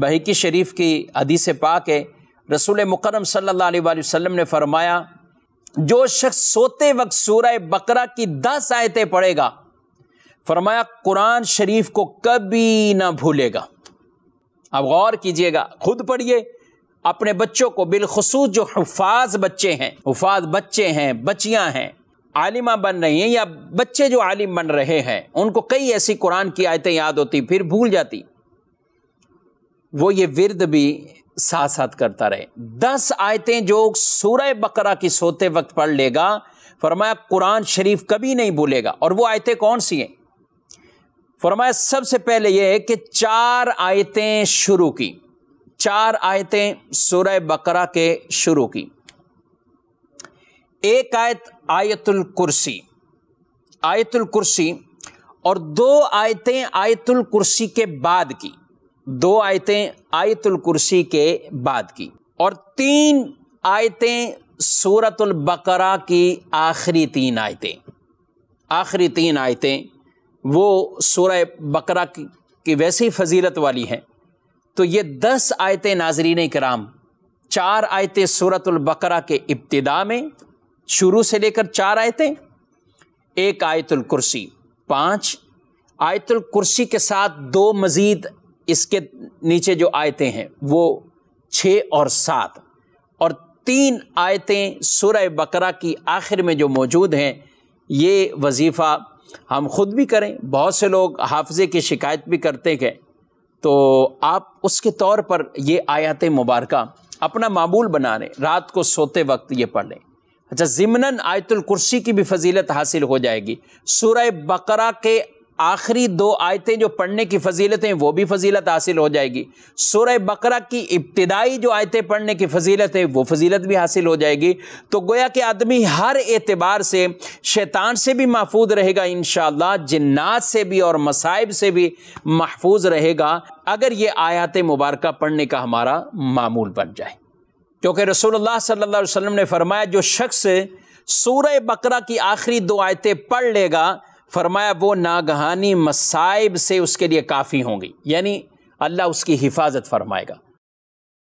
बहकी शरीफ की हदीस पा के रसूल मुकरम सल्ला वसम ने फरमाया जो शख्स सोते वक्त सूरह बकरा की दस आयतें पढ़ेगा फरमाया कुरान शरीफ को कभी ना भूलेगा अब गौर कीजिएगा खुद पढ़िए अपने बच्चों को बिलखसूस जो हफाज बच्चे हैं हफाज बच्चे हैं बच्चियां हैं आलिमा बन रही हैं या बच्चे जो आलिम बन रहे हैं उनको कई ऐसी कुरान की आयतें याद होती फिर भूल जाती वो ये विरद भी साथ साथ करता रहे दस आयतें जो सूर बकरा की सोते वक्त पढ़ लेगा फरमाया कुरान शरीफ कभी नहीं भूलेगा और वो आयतें कौन सी हैं फरमाया सबसे पहले यह है कि चार आयतें शुरू की चार आयतें सूर्य बकरा के शुरू की एक आयत आयतुल कुर्सी आयतुल कुर्सी और दो आयतें आयतुल कुर्सी के बाद की दो आयतें आयतुल कुर्सी के बाद की और तीन आयतें सूरतुल बकरा की आखिरी तीन आयतें आखिरी तीन आयतें वो सूरह बकरा की, की वैसी फजीलत वाली हैं तो ये दस आयतें नाजरीन कराम चार आयतें सूरतुल बकरा के इब्तदा में शुरू से लेकर चार आयतें एक आयतुल कुर्सी पाँच आयतुल कुर्सी के साथ दो मज़ीद इसके नीचे जो आयतें हैं वो छः और सात और तीन आयतें सुरह बकरा की आखिर में जो मौजूद हैं ये वजीफ़ा हम खुद भी करें बहुत से लोग हाफजे की शिकायत भी करते हैं तो आप उसके तौर पर ये आयत मुबारक अपना मामूल बना लें रात को सोते वक्त ये पढ़ लें अच्छा ज़िमनन आयतुल कुर्सी की भी फजीलत हासिल हो जाएगी सुरह बकरा के आखिरी दो आयतें जो पढ़ने की फजीलत हैं वो भी फजीलत हासिल हो जाएगी सूर्य बकरा की इब्तदाई जो आयतें पढ़ने की फजीलत है वो फजीलत भी हासिल हो जाएगी तो गोया के आदमी हर एतबार से शैतान से भी महफूज रहेगा इन जन्नात से भी और मसाइब से भी महफूज रहेगा अगर ये आयात मुबारक पढ़ने का हमारा मामूल बन जाए क्योंकि रसूल सल्ला अलैहि ने फरमाया जो शख्स सूर्य बकरा की आखिरी दो आयतें पढ़ लेगा फरमाया वो नागहानी मसाइब से उसके लिए काफ़ी होंगी यानी अल्लाह उसकी हिफाजत फरमाएगा